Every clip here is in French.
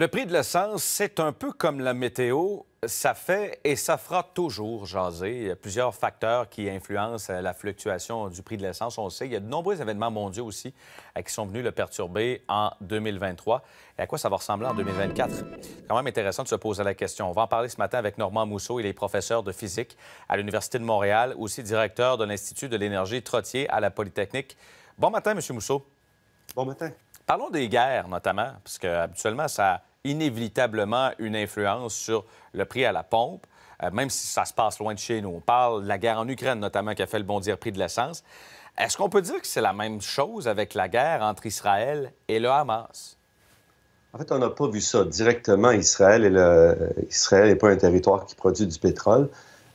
Le prix de l'essence, c'est un peu comme la météo. Ça fait et ça fera toujours jaser. Il y a plusieurs facteurs qui influencent euh, la fluctuation du prix de l'essence. On le sait, il y a de nombreux événements mondiaux aussi euh, qui sont venus le perturber en 2023. Et à quoi ça va ressembler en 2024? C'est quand même intéressant de se poser la question. On va en parler ce matin avec Normand Mousseau. Il est professeur de physique à l'Université de Montréal, aussi directeur de l'Institut de l'énergie Trottier à la Polytechnique. Bon matin, M. Mousseau. Bon matin. Parlons des guerres, notamment, parce que habituellement, ça inévitablement une influence sur le prix à la pompe, euh, même si ça se passe loin de chez nous. On parle de la guerre en Ukraine, notamment, qui a fait le bondir prix de l'essence. Est-ce qu'on peut dire que c'est la même chose avec la guerre entre Israël et le Hamas? En fait, on n'a pas vu ça directement. Israël n'est le... Israël pas un territoire qui produit du pétrole.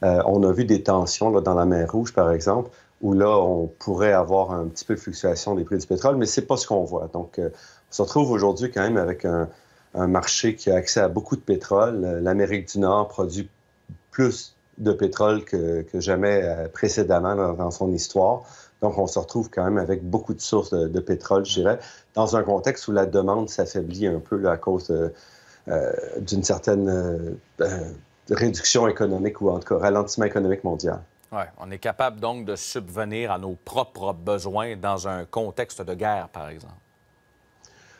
Euh, on a vu des tensions là, dans la mer Rouge, par exemple, où là, on pourrait avoir un petit peu de fluctuation des prix du pétrole, mais ce n'est pas ce qu'on voit. Donc, euh, on se retrouve aujourd'hui quand même avec un, un marché qui a accès à beaucoup de pétrole. Euh, L'Amérique du Nord produit plus de pétrole que, jamais euh, précédemment dans son histoire. Donc, on se retrouve quand même avec beaucoup de sources de, pétrole, je dirais, dans un contexte où la demande s'affaiblit un peu à cause euh, d'une certaine réduction économique ou en tout cas ralentissement économique mondial. Oui, on est capable donc de subvenir à nos propres besoins dans un contexte de guerre, par exemple.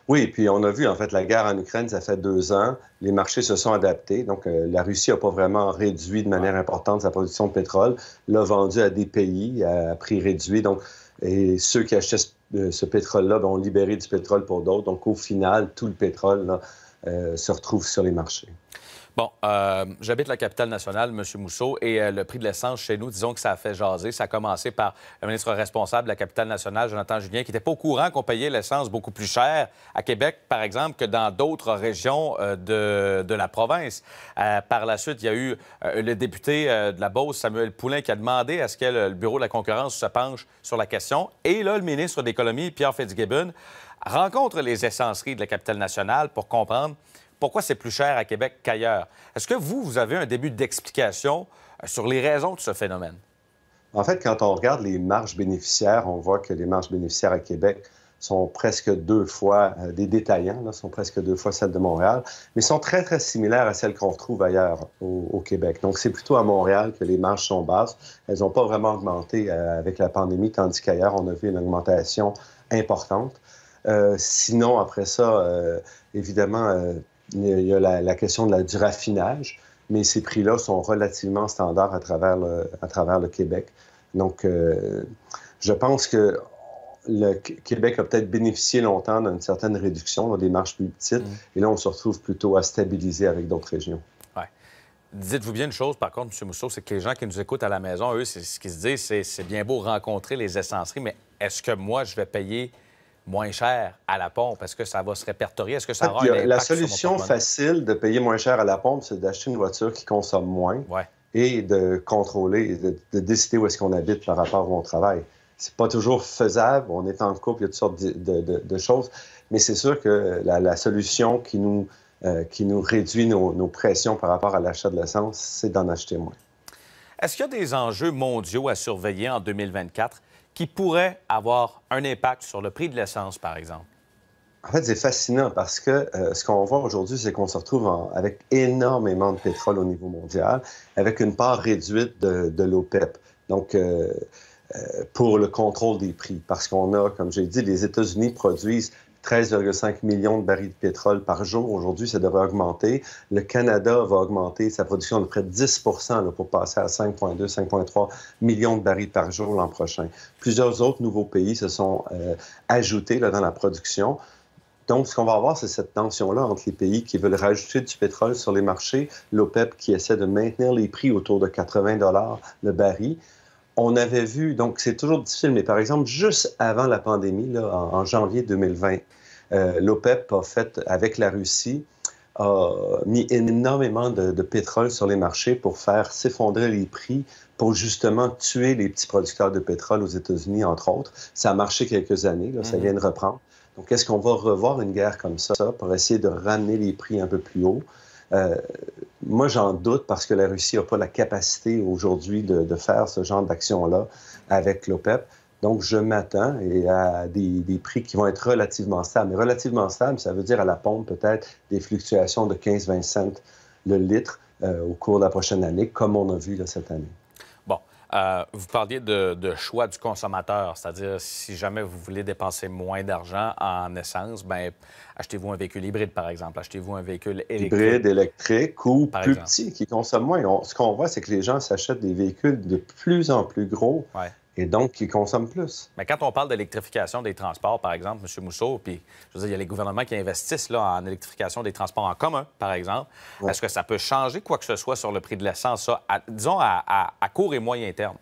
Oui, puis on a vu, en fait, la guerre en Ukraine, ça fait deux ans. Les marchés se sont adaptés. Donc, euh, la Russie n'a pas vraiment réduit de manière importante sa production de pétrole, l'a vendu à des pays à, prix réduit. Donc, et ceux qui achetaient ce, euh, pétrole-là ben, ont libéré du pétrole pour d'autres. Donc, au final, tout le pétrole euh, se retrouve sur les marchés. Bon, euh, j'habite la capitale nationale, M. Mousseau, et euh, le prix de l'essence chez nous, disons que ça a fait jaser. Ça a commencé par le ministre responsable de la capitale nationale, Jonathan Julien, qui n'était pas au courant qu'on payait l'essence beaucoup plus cher à Québec, par exemple, que dans d'autres régions euh, de, la province. par la suite, il y a eu le député de la Beauce, Samuel Poulain, qui a demandé à ce que le Bureau de la concurrence se penche sur la question. Et là, le ministre de l'Économie, Pierre Fitzgibbon, rencontre les essenceries de la capitale nationale pour comprendre pourquoi c'est plus cher à Québec qu'ailleurs. Est-ce que vous, vous avez un début d'explication euh, sur les raisons de ce phénomène? En fait, quand on regarde les marges bénéficiaires, on voit que les marges bénéficiaires à Québec sont presque deux fois euh, des détaillants, là, sont presque deux fois celles de Montréal, mais sont très, très similaires à celles qu'on retrouve ailleurs au, Québec. Donc, c'est plutôt à Montréal que les marges sont basses. Elles n'ont pas vraiment augmenté euh, avec la pandémie, tandis qu'ailleurs, on a vu une augmentation importante. sinon, après ça, évidemment, il y a la, question de la, du raffinage, mais ces prix-là sont relativement standards à travers le, à travers le Québec. Donc, euh, je pense que le Québec a peut-être bénéficié longtemps d'une certaine réduction, là, des marges plus petites, mm. et là, on se retrouve plutôt à stabiliser avec d'autres régions. Oui. Dites-vous bien une chose, par contre, M. Mousseau, c'est que les gens qui nous écoutent à la maison, eux, c'est ce qu'ils se disent, c'est bien beau rencontrer les essenceries, mais est-ce que moi, je vais payer moins cher à la pompe? Est-ce que ça va se répertorier? Est-ce que ça aura un La solution facile de payer moins cher à la pompe, c'est d'acheter une voiture qui consomme moins et de contrôler, de, décider où est-ce qu'on habite par rapport à où on travaille. C'est pas toujours faisable. On est en couple, il y a toutes sortes de, choses. Mais c'est sûr que la, solution qui nous, euh, qui nous réduit nos, nos pressions par rapport à l'achat de l'essence, c'est d'en acheter moins. Est-ce qu'il y a des enjeux mondiaux à surveiller en 2024 qui pourrait avoir un impact sur le prix de l'essence, par exemple? En fait, c'est fascinant parce que euh, ce qu'on voit aujourd'hui, c'est qu'on se retrouve avec énormément de pétrole au niveau mondial, avec une part réduite de, l'OPEP. Donc, euh, euh, pour le contrôle des prix, parce qu'on a, comme j'ai dit, les États-Unis produisent 13,5 millions de barils de pétrole par jour. Aujourd'hui, ça devrait augmenter. Le Canada va augmenter sa production de près de 10 pour passer à 5,2, 5,3 millions de barils par jour l'an prochain. Plusieurs autres nouveaux pays se sont euh, ajoutés dans la production. Donc, ce qu'on va avoir, c'est cette tension-là entre les pays qui veulent rajouter du pétrole sur les marchés, l'OPEP qui essaie de maintenir les prix autour de 80 le baril on avait vu, donc c'est toujours difficile, mais par exemple, juste avant la pandémie, là, en, janvier 2020, euh, l'OPEP a fait, avec la Russie, a mis énormément de, pétrole sur les marchés pour faire s'effondrer les prix, pour justement tuer les petits producteurs de pétrole aux États-Unis, entre autres. Ça a marché quelques années, là, ça mhm. vient de reprendre. Donc, est-ce qu'on va revoir une guerre comme ça pour essayer de ramener les prix un peu plus haut? Euh, moi, j'en doute parce que la Russie n'a pas la capacité aujourd'hui de, faire ce genre d'action-là avec l'OPEP. Donc, je m'attends à des, prix qui vont être relativement stables. Mais relativement stables, ça veut dire à la pompe peut-être des fluctuations de 15-20 cents le litre euh, au cours de la prochaine année, comme on a vu cette année. Euh, vous parliez de, choix du consommateur, c'est-à-dire si jamais vous voulez dépenser moins d'argent en essence, ben achetez-vous un véhicule hybride, par exemple. Achetez-vous un véhicule électrique. Hybride, électrique ou plus petit, qui consomme moins. ce qu'on voit, c'est que les gens s'achètent des véhicules de plus en plus gros et donc qui consomment plus. Mais quand on parle d'électrification des transports, par exemple, M. Mousseau, puis je veux dire, il y a les gouvernements qui investissent là, en électrification des transports en commun, par exemple, est-ce que ça peut changer quoi que ce soit sur le prix de l'essence, disons à, court et moyen terme?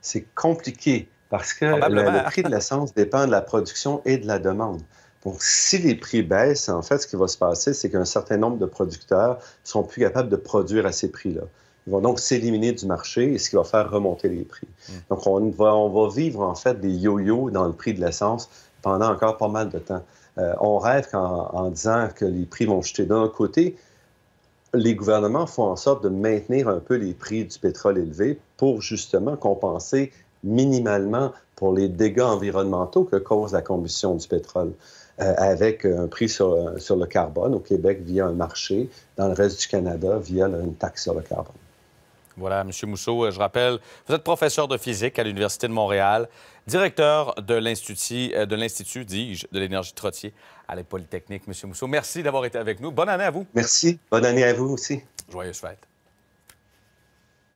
C'est compliqué parce que le, le prix de l'essence dépend de la production et de la demande. Donc, si les prix baissent, en fait, ce qui va se passer, c'est qu'un certain nombre de producteurs ne seront plus capables de produire à ces prix-là va donc s'éliminer du marché et ce qui va faire remonter les prix. Hmm. Donc, on va, on va vivre en fait des yo-yo dans le prix de l'essence pendant encore pas mal de temps. Euh, on rêve qu'en en disant que les prix vont jeter d'un côté, les gouvernements font en sorte de maintenir un peu les prix du pétrole élevés pour justement compenser minimalement pour les dégâts environnementaux que cause la combustion du pétrole, euh, avec un prix euh, sur, le carbone au Québec via un marché, dans le reste du Canada via une taxe sur le carbone. Voilà, M. Mousseau, euh, je rappelle, vous êtes professeur de physique à l'Université de Montréal, directeur de l'Institut, euh, de l'Institut, dis-je, de l'énergie trottier à la Polytechnique. M. Mousseau, merci d'avoir été avec nous. Bonne année à vous. Merci. Bonne année à vous aussi. Joyeuse fête.